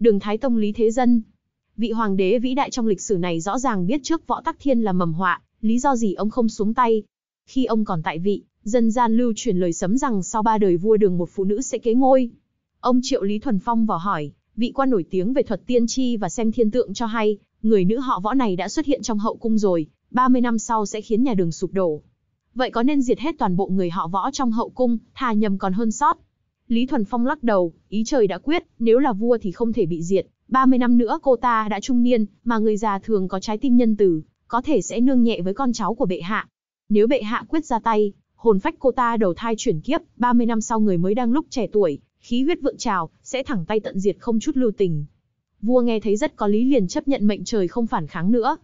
đường Thái Tông Lý Thế Dân. Vị hoàng đế vĩ đại trong lịch sử này rõ ràng biết trước Võ Tắc Thiên là mầm họa, lý do gì ông không xuống tay. Khi ông còn tại vị, dân gian lưu truyền lời sấm rằng sau ba đời vua đường một phụ nữ sẽ kế ngôi. Ông Triệu Lý Thuần Phong vào hỏi, vị quan nổi tiếng về thuật tiên tri và xem thiên tượng cho hay, người nữ họ võ này đã xuất hiện trong hậu cung rồi, 30 năm sau sẽ khiến nhà đường sụp đổ. Vậy có nên diệt hết toàn bộ người họ võ trong hậu cung, thà nhầm còn hơn sót? Lý Thuần Phong lắc đầu, ý trời đã quyết, nếu là vua thì không thể bị diệt. 30 năm nữa cô ta đã trung niên, mà người già thường có trái tim nhân từ, có thể sẽ nương nhẹ với con cháu của bệ hạ. Nếu bệ hạ quyết ra tay, hồn phách cô ta đầu thai chuyển kiếp, 30 năm sau người mới đang lúc trẻ tuổi, khí huyết vượng trào, sẽ thẳng tay tận diệt không chút lưu tình. Vua nghe thấy rất có lý liền chấp nhận mệnh trời không phản kháng nữa.